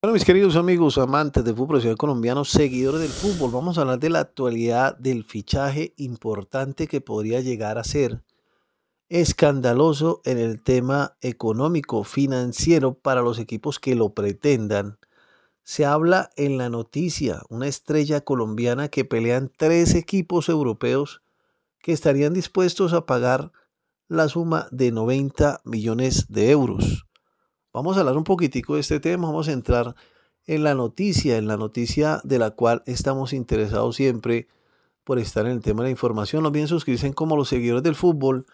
Bueno, mis queridos amigos, amantes del fútbol colombiano, seguidores del fútbol, vamos a hablar de la actualidad del fichaje importante que podría llegar a ser escandaloso en el tema económico, financiero para los equipos que lo pretendan. Se habla en la noticia una estrella colombiana que pelean tres equipos europeos que estarían dispuestos a pagar la suma de 90 millones de euros. Vamos a hablar un poquitico de este tema, vamos a entrar en la noticia, en la noticia de la cual estamos interesados siempre por estar en el tema de la información. No bien suscribirse como los seguidores del fútbol.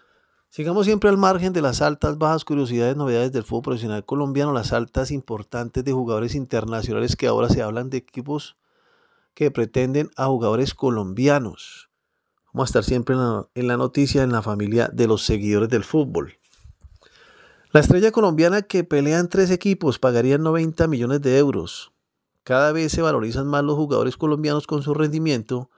Sigamos siempre al margen de las altas, bajas curiosidades, novedades del fútbol profesional colombiano, las altas importantes de jugadores internacionales que ahora se hablan de equipos que pretenden a jugadores colombianos. Vamos a estar siempre en la, en la noticia, en la familia de los seguidores del fútbol. La estrella colombiana que pelea en tres equipos pagaría 90 millones de euros. Cada vez se valorizan más los jugadores colombianos con su rendimiento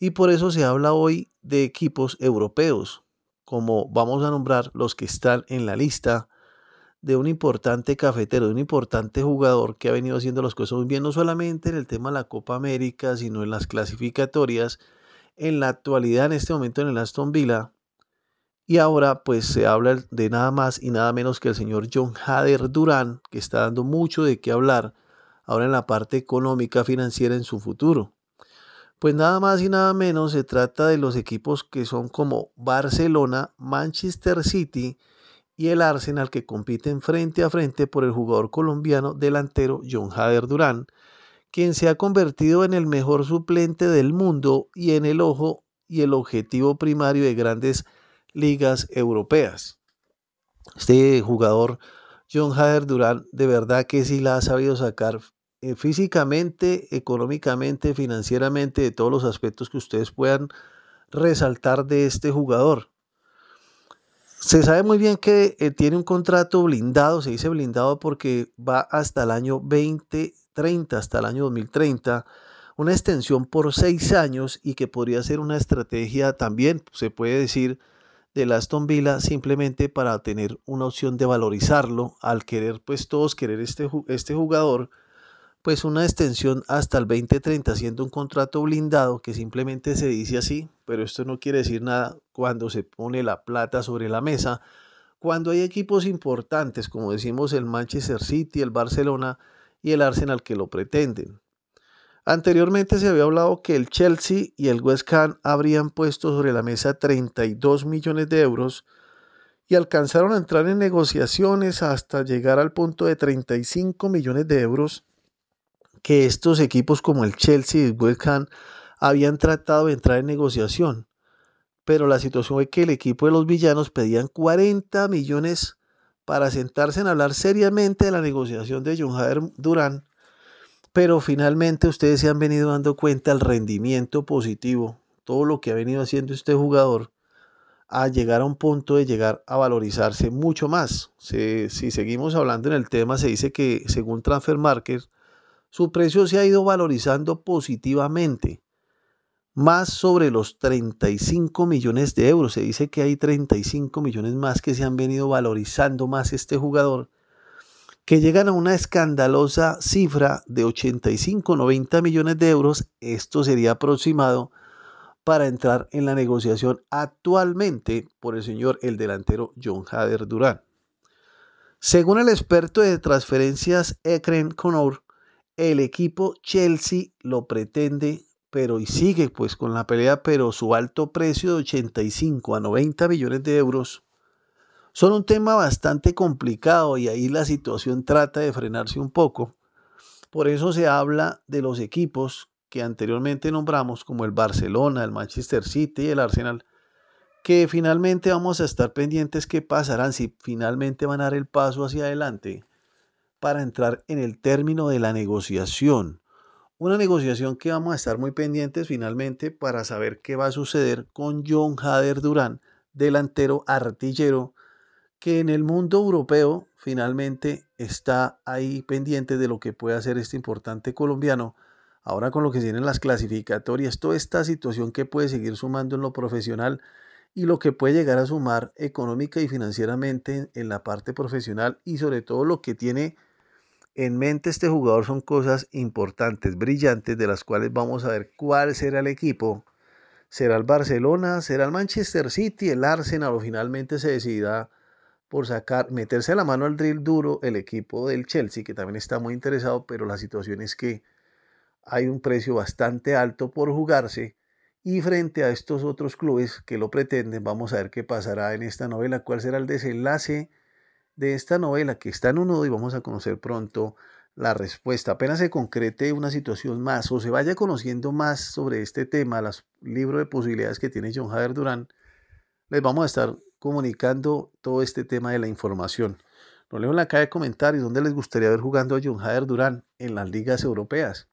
y por eso se habla hoy de equipos europeos, como vamos a nombrar los que están en la lista de un importante cafetero, de un importante jugador que ha venido haciendo las cosas muy bien, no solamente en el tema de la Copa América, sino en las clasificatorias. En la actualidad, en este momento en el Aston Villa, y ahora pues se habla de nada más y nada menos que el señor John Hader Durán, que está dando mucho de qué hablar ahora en la parte económica financiera en su futuro. Pues nada más y nada menos se trata de los equipos que son como Barcelona, Manchester City y el Arsenal que compiten frente a frente por el jugador colombiano delantero John Hader Durán, quien se ha convertido en el mejor suplente del mundo y en el ojo y el objetivo primario de grandes ligas europeas. Este jugador, John Hader Durán, de verdad que sí la ha sabido sacar eh, físicamente, económicamente, financieramente, de todos los aspectos que ustedes puedan resaltar de este jugador. Se sabe muy bien que eh, tiene un contrato blindado, se dice blindado porque va hasta el año 2030, hasta el año 2030 una extensión por seis años y que podría ser una estrategia también, se puede decir, la Aston Villa simplemente para tener una opción de valorizarlo al querer pues todos querer este, este jugador pues una extensión hasta el 2030 siendo un contrato blindado que simplemente se dice así pero esto no quiere decir nada cuando se pone la plata sobre la mesa cuando hay equipos importantes como decimos el Manchester City el Barcelona y el Arsenal que lo pretenden Anteriormente se había hablado que el Chelsea y el West Ham habrían puesto sobre la mesa 32 millones de euros y alcanzaron a entrar en negociaciones hasta llegar al punto de 35 millones de euros que estos equipos como el Chelsea y el West Ham habían tratado de entrar en negociación. Pero la situación fue que el equipo de los villanos pedían 40 millones para sentarse en hablar seriamente de la negociación de John Durán pero finalmente ustedes se han venido dando cuenta del rendimiento positivo, todo lo que ha venido haciendo este jugador a llegar a un punto de llegar a valorizarse mucho más. Si, seguimos hablando en el tema, se dice que según Transfer Market, su precio se ha ido valorizando positivamente, más sobre los 35 millones de euros. Se dice que hay 35 millones más que se han venido valorizando más este jugador que llegan a una escandalosa cifra de 85-90 millones de euros. Esto sería aproximado para entrar en la negociación actualmente por el señor el delantero John Hader Durán. Según el experto de transferencias Ekren Connor, el equipo Chelsea lo pretende, pero y sigue pues con la pelea, pero su alto precio de 85 a 90 millones de euros son un tema bastante complicado y ahí la situación trata de frenarse un poco. Por eso se habla de los equipos que anteriormente nombramos como el Barcelona, el Manchester City y el Arsenal, que finalmente vamos a estar pendientes qué pasarán si finalmente van a dar el paso hacia adelante para entrar en el término de la negociación. Una negociación que vamos a estar muy pendientes finalmente para saber qué va a suceder con John Hader Durán, delantero artillero que en el mundo europeo finalmente está ahí pendiente de lo que puede hacer este importante colombiano. Ahora con lo que tienen las clasificatorias, toda esta situación que puede seguir sumando en lo profesional y lo que puede llegar a sumar económica y financieramente en la parte profesional y sobre todo lo que tiene en mente este jugador son cosas importantes, brillantes, de las cuales vamos a ver cuál será el equipo. ¿Será el Barcelona? ¿Será el Manchester City? ¿El Arsenal? ¿O finalmente se decidirá por sacar, meterse la mano al drill duro el equipo del Chelsea, que también está muy interesado, pero la situación es que hay un precio bastante alto por jugarse y frente a estos otros clubes que lo pretenden, vamos a ver qué pasará en esta novela, cuál será el desenlace de esta novela que está en un nudo y vamos a conocer pronto la respuesta. Apenas se concrete una situación más o se vaya conociendo más sobre este tema, los libros de posibilidades que tiene John Javier Durán, les vamos a estar comunicando todo este tema de la información. Nos leo en la caja de comentarios donde les gustaría ver jugando a John Durán en las ligas europeas.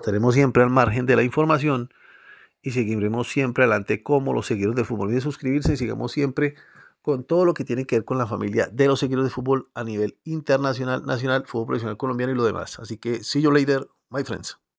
Estaremos siempre al margen de la información y seguiremos siempre adelante como los seguidores de fútbol. De suscribirse y sigamos siempre con todo lo que tiene que ver con la familia de los seguidores de fútbol a nivel internacional, nacional, fútbol profesional colombiano y lo demás. Así que, see you later, my friends.